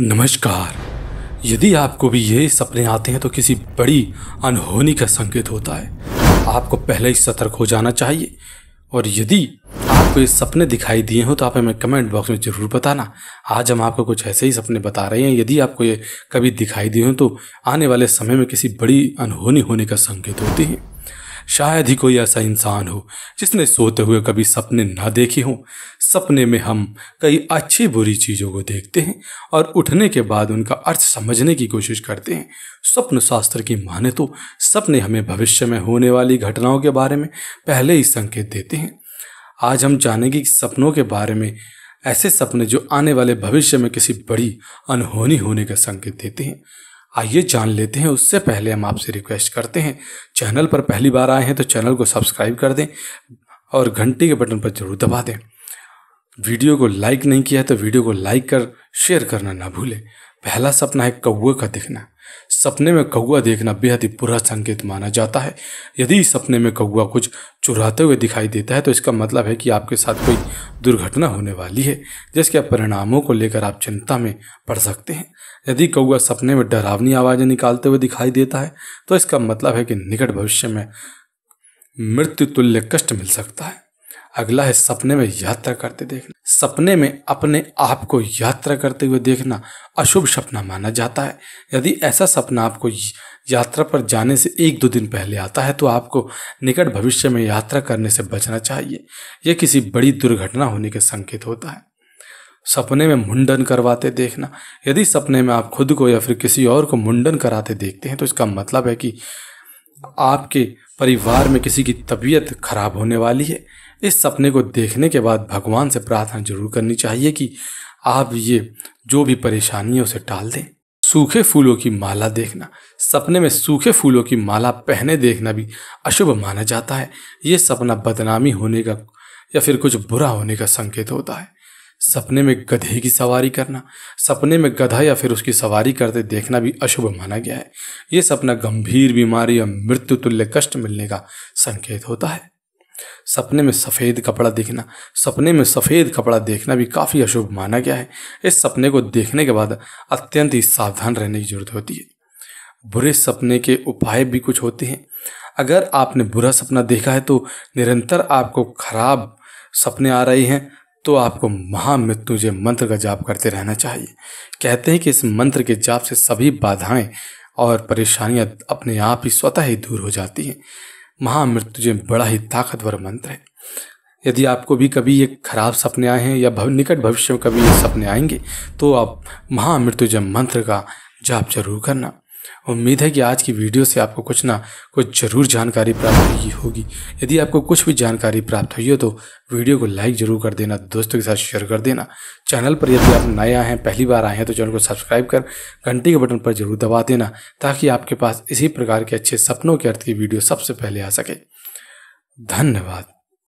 नमस्कार यदि आपको भी ये सपने आते हैं तो किसी बड़ी अनहोनी का संकेत होता है आपको पहले ही सतर्क हो जाना चाहिए और यदि आपको ये सपने दिखाई दिए हो तो आप हमें कमेंट बॉक्स में ज़रूर बताना आज हम आपको कुछ ऐसे ही सपने बता रहे हैं यदि आपको ये कभी दिखाई दिए हो तो आने वाले समय में किसी बड़ी अनहोनी होने का संकेत होती है शायद ही कोई ऐसा इंसान हो जिसने सोते हुए कभी सपने ना देखे हों सपने में हम कई अच्छी बुरी चीज़ों को देखते हैं और उठने के बाद उनका अर्थ समझने की कोशिश करते हैं स्वप्न शास्त्र की माने तो सपने हमें भविष्य में होने वाली घटनाओं के बारे में पहले ही संकेत देते हैं आज हम जानेंगे कि सपनों के बारे में ऐसे सपने जो आने वाले भविष्य में किसी बड़ी अनहोनी होने का संकेत देते हैं आइए जान लेते हैं उससे पहले हम आपसे रिक्वेस्ट करते हैं चैनल पर पहली बार आए हैं तो चैनल को सब्सक्राइब कर दें और घंटे के बटन पर जरूर दबा दें वीडियो को लाइक नहीं किया है तो वीडियो को लाइक कर शेयर करना ना भूलें पहला सपना है कौए का दिखना सपने में कौआ देखना बेहद ही बुरा संकेत माना जाता है यदि सपने में कौआ कुछ चुराते हुए दिखाई देता है तो इसका मतलब है कि आपके साथ कोई दुर्घटना होने वाली है जिसके परिणामों को लेकर आप चिंता में पड़ सकते हैं यदि कौआ सपने में डरावनी आवाज़ें निकालते हुए दिखाई देता है तो इसका मतलब है कि निकट भविष्य में मृत्यु तुल्य कष्ट मिल सकता है अगला है सपने में यात्रा करते देखना सपने में अपने आप को यात्रा करते हुए देखना अशुभ सपना माना जाता है यदि ऐसा सपना आपको यात्रा पर जाने से एक दो दिन पहले आता है तो आपको निकट भविष्य में यात्रा करने से बचना चाहिए यह किसी बड़ी दुर्घटना होने के संकेत होता है सपने में मुंडन करवाते देखना यदि सपने में आप खुद को या फिर किसी और को मुंडन कराते देखते हैं तो इसका मतलब है कि आपके परिवार में किसी की तबीयत खराब होने वाली है इस सपने को देखने के बाद भगवान से प्रार्थना जरूर करनी चाहिए कि आप ये जो भी परेशानी है उसे टाल दें सूखे फूलों की माला देखना सपने में सूखे फूलों की माला पहने देखना भी अशुभ माना जाता है ये सपना बदनामी होने का या फिर कुछ बुरा होने का संकेत होता है सपने में गधे की सवारी करना सपने में गधा या फिर उसकी सवारी करते देखना भी अशुभ माना गया है ये सपना गंभीर बीमारी या मृत्यु तुल्य कष्ट मिलने का संकेत होता है सपने में सफ़ेद कपड़ा देखना सपने में सफ़ेद कपड़ा देखना भी काफ़ी अशुभ माना गया है इस सपने को देखने के बाद अत्यंत ही सावधान रहने की जरूरत होती है बुरे सपने के उपाय भी कुछ होते हैं अगर आपने बुरा सपना देखा है तो निरंतर आपको खराब सपने आ रहे हैं तो आपको महामृत्युंजय मंत्र का जाप करते रहना चाहिए कहते हैं कि इस मंत्र के जाप से सभी बाधाएं और परेशानियां अपने आप ही स्वतः ही दूर हो जाती हैं महामृत्युजय बड़ा ही ताकतवर मंत्र है यदि आपको भी कभी ये खराब सपने आए हैं या भव, निकट भविष्य में कभी ये सपने आएंगे तो आप महामृत्युजय मंत्र का जाप जरूर करना उम्मीद है कि आज की वीडियो से आपको कुछ ना कुछ ज़रूर जानकारी प्राप्त हुई होगी यदि आपको कुछ भी जानकारी प्राप्त हुई हो तो वीडियो को लाइक ज़रूर कर देना दोस्तों के साथ शेयर कर देना चैनल पर यदि आप नए आए हैं पहली बार आए हैं तो चैनल को सब्सक्राइब कर घंटी के बटन पर जरूर दबा देना ताकि आपके पास इसी प्रकार के अच्छे सपनों के अर्थ की वीडियो सबसे पहले आ सके धन्यवाद